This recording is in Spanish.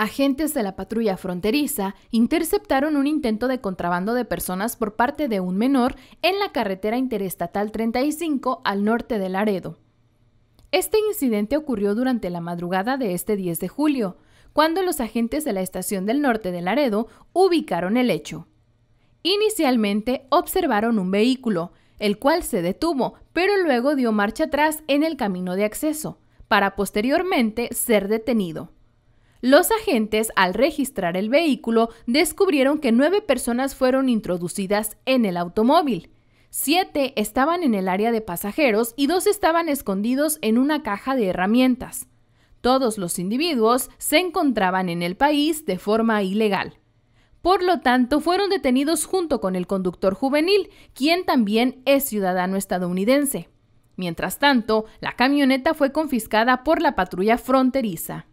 Agentes de la patrulla fronteriza interceptaron un intento de contrabando de personas por parte de un menor en la carretera interestatal 35 al norte de Laredo. Este incidente ocurrió durante la madrugada de este 10 de julio, cuando los agentes de la estación del norte de Laredo ubicaron el hecho. Inicialmente observaron un vehículo, el cual se detuvo, pero luego dio marcha atrás en el camino de acceso, para posteriormente ser detenido. Los agentes, al registrar el vehículo, descubrieron que nueve personas fueron introducidas en el automóvil. Siete estaban en el área de pasajeros y dos estaban escondidos en una caja de herramientas. Todos los individuos se encontraban en el país de forma ilegal. Por lo tanto, fueron detenidos junto con el conductor juvenil, quien también es ciudadano estadounidense. Mientras tanto, la camioneta fue confiscada por la patrulla fronteriza.